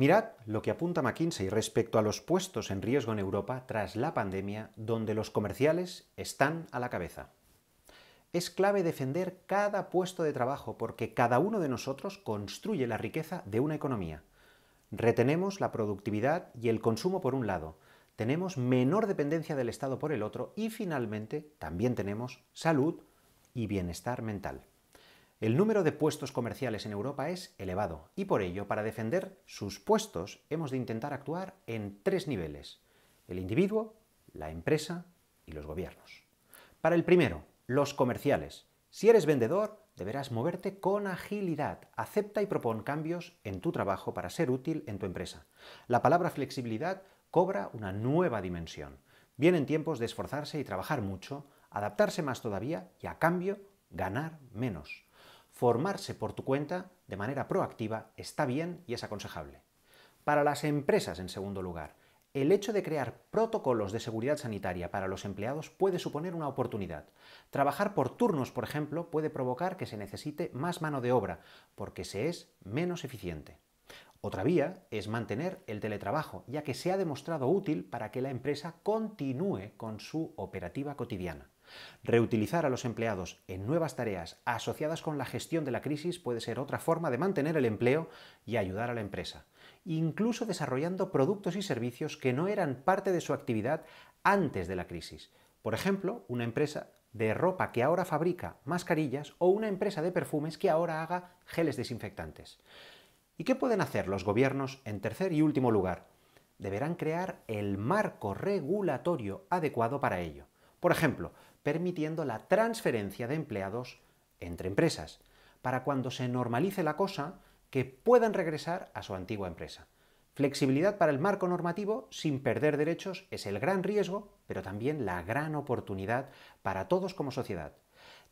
Mirad lo que apunta McKinsey respecto a los puestos en riesgo en Europa tras la pandemia, donde los comerciales están a la cabeza. Es clave defender cada puesto de trabajo porque cada uno de nosotros construye la riqueza de una economía. Retenemos la productividad y el consumo por un lado, tenemos menor dependencia del Estado por el otro y finalmente también tenemos salud y bienestar mental. El número de puestos comerciales en Europa es elevado y por ello, para defender sus puestos, hemos de intentar actuar en tres niveles, el individuo, la empresa y los gobiernos. Para el primero, los comerciales. Si eres vendedor, deberás moverte con agilidad. Acepta y propon cambios en tu trabajo para ser útil en tu empresa. La palabra flexibilidad cobra una nueva dimensión. Vienen tiempos de esforzarse y trabajar mucho, adaptarse más todavía y a cambio ganar menos formarse por tu cuenta de manera proactiva está bien y es aconsejable. Para las empresas, en segundo lugar, el hecho de crear protocolos de seguridad sanitaria para los empleados puede suponer una oportunidad. Trabajar por turnos, por ejemplo, puede provocar que se necesite más mano de obra, porque se es menos eficiente. Otra vía es mantener el teletrabajo, ya que se ha demostrado útil para que la empresa continúe con su operativa cotidiana. Reutilizar a los empleados en nuevas tareas asociadas con la gestión de la crisis puede ser otra forma de mantener el empleo y ayudar a la empresa, incluso desarrollando productos y servicios que no eran parte de su actividad antes de la crisis. Por ejemplo, una empresa de ropa que ahora fabrica mascarillas o una empresa de perfumes que ahora haga geles desinfectantes. ¿Y qué pueden hacer los gobiernos en tercer y último lugar? Deberán crear el marco regulatorio adecuado para ello. Por ejemplo, permitiendo la transferencia de empleados entre empresas, para cuando se normalice la cosa, que puedan regresar a su antigua empresa. Flexibilidad para el marco normativo sin perder derechos es el gran riesgo, pero también la gran oportunidad para todos como sociedad.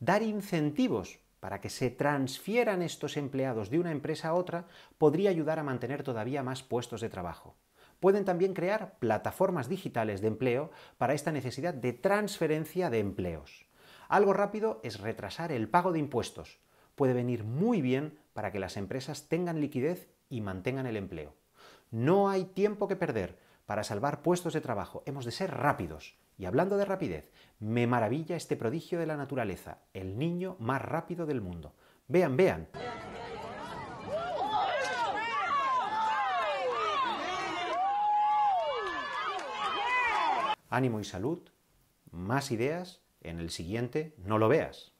Dar incentivos para que se transfieran estos empleados de una empresa a otra podría ayudar a mantener todavía más puestos de trabajo. Pueden también crear plataformas digitales de empleo para esta necesidad de transferencia de empleos. Algo rápido es retrasar el pago de impuestos. Puede venir muy bien para que las empresas tengan liquidez y mantengan el empleo. No hay tiempo que perder. Para salvar puestos de trabajo hemos de ser rápidos y hablando de rapidez, me maravilla este prodigio de la naturaleza, el niño más rápido del mundo. Vean, vean. Ánimo y salud, más ideas en el siguiente No lo veas.